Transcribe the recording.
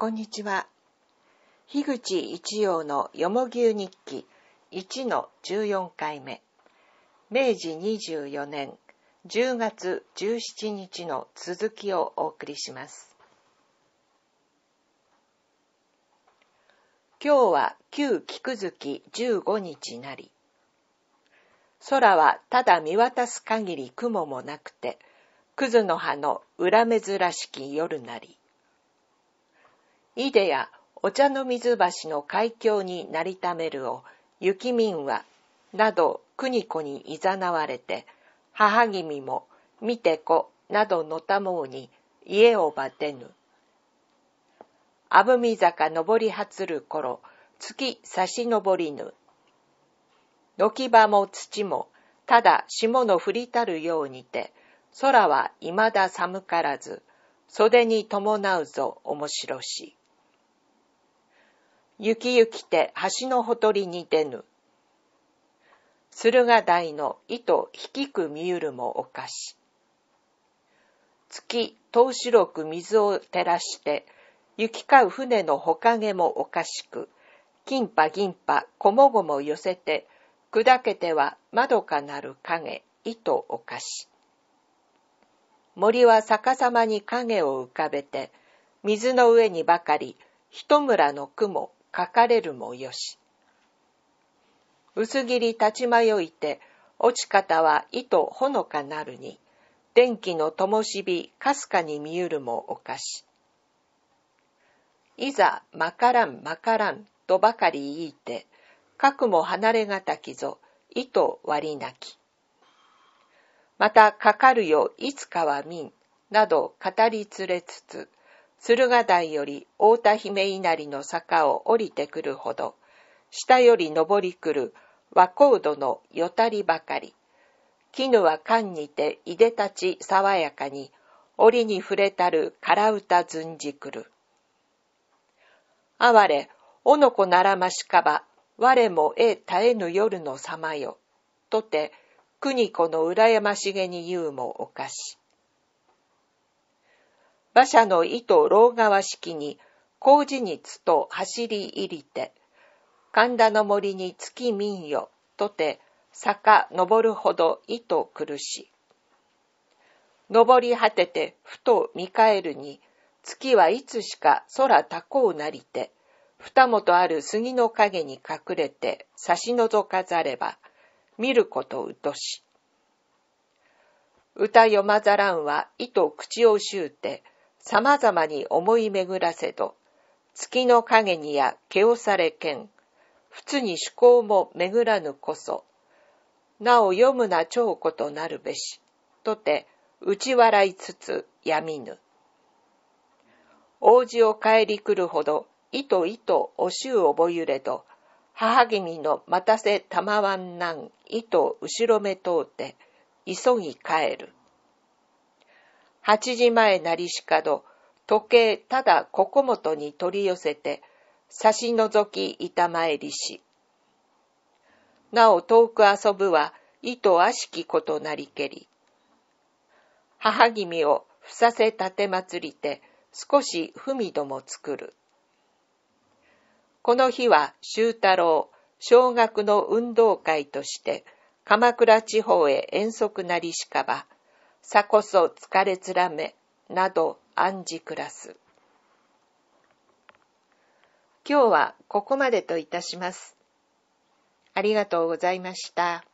こんにちは。樋口一葉のよもぎゅう日記1の14回目。明治24年10月17日の続きをお送りします。今日は旧菊月15日なり。空はただ見渡す限り雲もなくて、くの葉の裏目ずらしき夜なり。イデヤお茶の水橋の海峡になりためるを雪民はなどに子にいざなわれて母君も見て子などのたもうに家をばてぬ。あぶみ坂上りはつる頃月差し上りぬ。軒場も土もただ霜の降りたるようにて空はいまだ寒からず袖に伴うぞ面白し。雪ゆきて橋のほとりに出ぬ。駿河台の糸引く見ゆるもおかし。月、遠白く水を照らして、行き交う船のほかげもおかしく、金波銀波、こもごも寄せて、砕けては窓かなる影、糸おかし。森は逆さまに影を浮かべて、水の上にばかり、一村の雲、書かれるもよし。薄切り立ち迷いて、落ち方は糸ほのかなるに、電気の灯火かすかに見うるもおかし。いざ、まからんまからんとばかり言いて、かくも離れがたきぞ、糸割りなき。また、かかるよ、いつかはみん、など語り連れつつ、鶴ヶ台より太田姫稲荷の坂を降りてくるほど、下より上りくる和光度のよたりばかり。絹は缶にていでたち爽やかに、折に触れたるからうたずんじくる。哀れ、おのこならましかば、我もえ耐えぬ夜のさまよ。とて、国子の羨ましげに言うもおかし。馬車の糸老川式に、工事につと走り入りて、神田の森に月民よ、とて、坂登るほど糸苦し。登り果てて、ふと見返るに、月はいつしか空高うなりて、二元ある杉の陰に隠れて差しのぞかざれば、見ることうとし。歌読まざらんは糸口をしゅうて、様々に思い巡らせど、月の影にやけをされけん、通に思考も巡らぬこそ、なお読むな長子となるべし、とて、打ち笑いつつやみぬ。王子を帰り来るほど、いといとおしゅうおぼゆれど、母君の待たせたまわんなん、いと後ろめとうて、急ぎ帰る。八時前なりしかど、時計ただここもとに取り寄せて、差しぞき板参りし。なお遠く遊ぶは、意図悪しきことなりけり。母君をふさせたてまつりて、少し踏みども作る。この日は修太郎、小学の運動会として、鎌倉地方へ遠足なりしかば、さこそ疲れつらめ、など暗示暮らす。今日はここまでといたします。ありがとうございました。